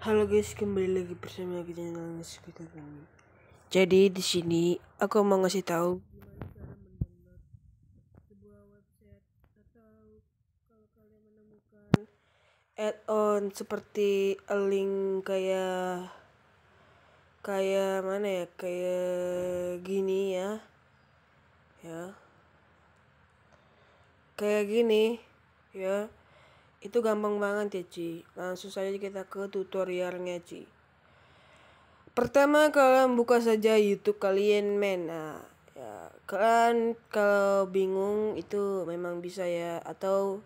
Halo guys, kembali lagi bersama lagi channel Ngesukita kami. Jadi di sini aku mau ngasih tahu sebuah website atau kalau kalian menemukan add-on seperti link kayak kayak mana ya kayak gini ya ya kayak gini ya itu gampang banget ya Ci. Langsung saja kita ke tutorialnya Ci. Pertama kalian buka saja YouTube kalian men. Nah, ya, kalian kalau bingung itu memang bisa ya atau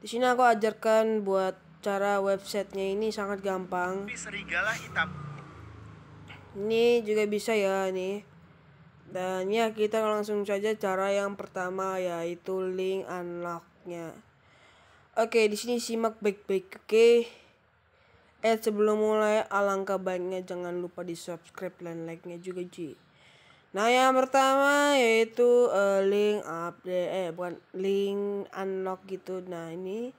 di sini aku ajarkan buat cara websitenya ini sangat gampang. Serigala hitam. Ini juga bisa ya nih. Dan ya kita langsung saja cara yang pertama yaitu link unlocknya. Oke, di sini simak baik-baik, oke? Eh, sebelum mulai, alangkah baiknya jangan lupa di subscribe dan like-nya juga, Ji. Nah, yang pertama yaitu uh, link update, eh bukan link unlock gitu. Nah, ini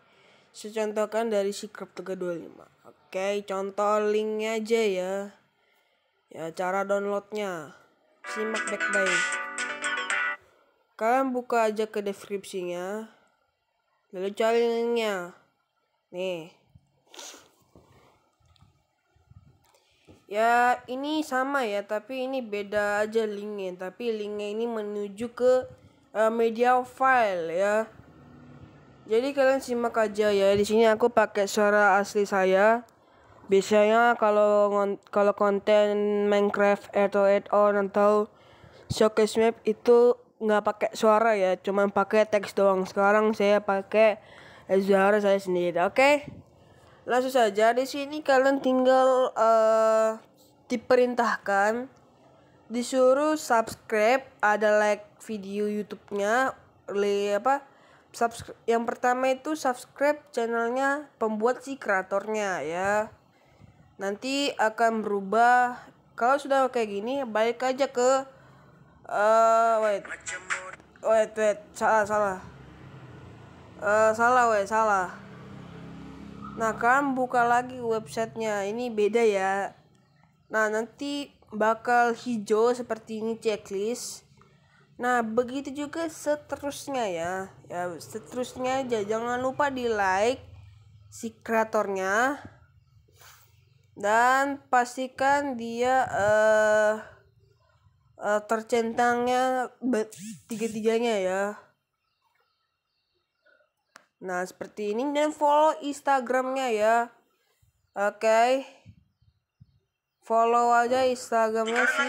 saya dari si Crypto25. Oke, contoh linknya aja ya. Ya, cara downloadnya. Simak baik-baik. Kalian buka aja ke deskripsinya lalu cari nih ya ini sama ya tapi ini beda aja linknya tapi linknya ini menuju ke uh, media file ya jadi kalian simak aja ya di sini aku pakai suara asli saya biasanya kalau kalau konten Minecraft atau add-on atau showcase map itu nggak pakai suara ya cuman pakai teks doang sekarang saya pakai suara saya sendiri oke okay? langsung saja di sini kalian tinggal uh, diperintahkan disuruh subscribe ada like video YouTube-nya li apa subscribe yang pertama itu subscribe channelnya pembuat si kreatornya ya nanti akan berubah kalau sudah kayak gini balik aja ke uh, wait wait wait salah salah uh, salah wait salah nah kan buka lagi websitenya ini beda ya nah nanti bakal hijau seperti ini checklist Nah, begitu juga seterusnya ya. Ya, seterusnya aja jangan lupa di-like si kreatornya. Dan pastikan dia eh uh, uh, tercentangnya tiga-tiganya ya. Nah, seperti ini dan follow Instagramnya ya. Oke. Okay. Follow aja Instagramnya si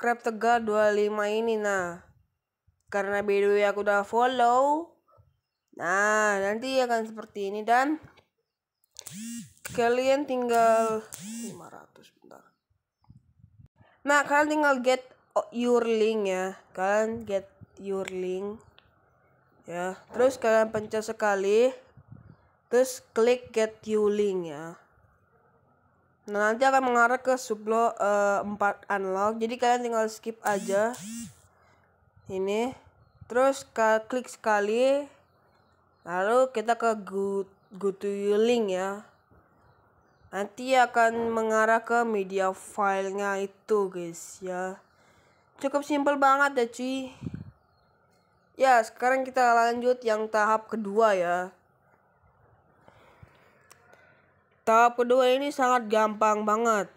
Crab Tegal 25 ini nah. Karena ya aku udah follow. Nah, nanti akan seperti ini dan kalian tinggal 500 bentar. Nah, kalian tinggal get your link ya. Kalian get your link. Ya, terus kalian pencet sekali. Terus klik get your link ya. Nah, nanti akan mengarah ke sublo uh, eh, 4 unlock. Jadi kalian tinggal skip aja. Ini. Terus klik sekali. Lalu kita ke go, go to your link ya nanti akan mengarah ke media filenya itu guys ya cukup simpel banget ya cuy ya sekarang kita lanjut yang tahap kedua ya tahap kedua ini sangat gampang banget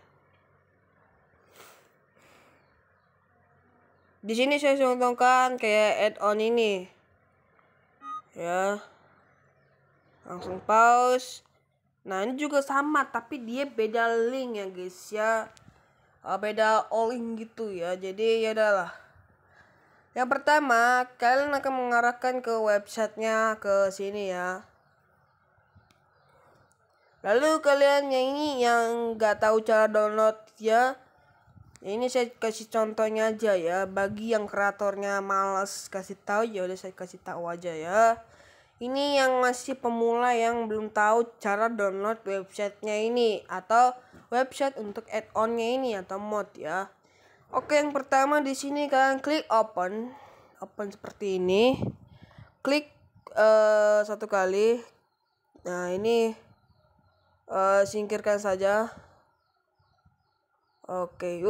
di sini saya contohkan kayak add-on ini ya langsung pause Nah ini juga sama tapi dia beda link ya guys ya ah, Beda all link gitu ya jadi ya adalah Yang pertama kalian akan mengarahkan ke websitenya ke sini ya Lalu kalian yang ini yang nggak tahu cara download ya ini saya kasih contohnya aja ya bagi yang kreatornya malas kasih tahu ya udah saya kasih tahu aja ya ini yang masih pemula yang belum tahu cara download websitenya ini atau website untuk add-onnya ini atau mod ya oke yang pertama di sini kalian klik open open seperti ini klik uh, satu kali nah ini uh, singkirkan saja oke okay.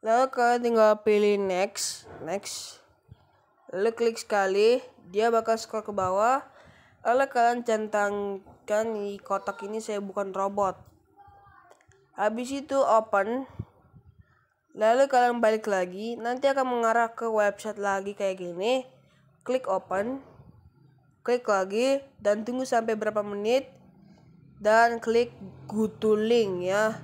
lalu kalian tinggal pilih next next lu klik sekali dia bakal scroll ke bawah lalu kalian centangkan di kotak ini saya bukan robot habis itu open lalu kalian balik lagi nanti akan mengarah ke website lagi kayak gini klik open klik lagi dan tunggu sampai berapa menit dan klik go to link ya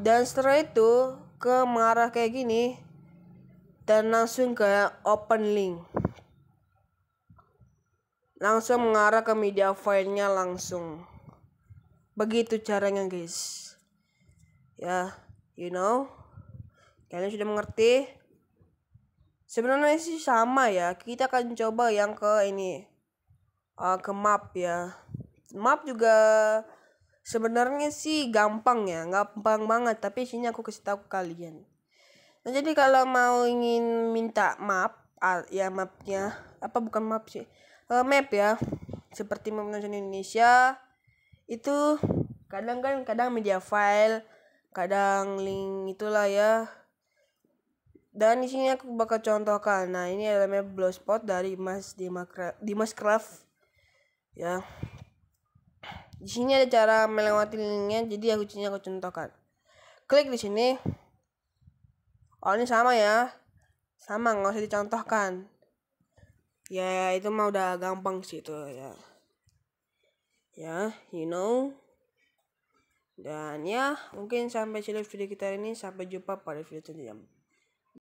dan setelah itu ke mengarah kayak gini dan langsung ke open link langsung mengarah ke media filenya langsung begitu caranya guys ya you know kalian sudah mengerti sebenarnya sih sama ya kita akan coba yang ke ini uh, ke map ya map juga sebenarnya sih gampang ya gampang banget tapi sini aku kasih tahu kalian Nah, jadi kalau mau ingin minta map, ya mapnya apa bukan map sih, uh, map ya, seperti map nasional Indonesia itu kadang kan kadang media file, kadang link itulah ya. Dan di sini aku bakal contohkan. Nah ini adalah map Blogspot dari Mas Dimakra, Dimas Craft ya. Di sini ada cara melewati linknya, jadi aku sini aku contohkan. Klik di sini, oh ini sama ya sama nggak usah dicontohkan ya itu mah udah gampang sih itu ya ya you know dan ya mungkin sampai sini video kita ini sampai jumpa pada video selanjutnya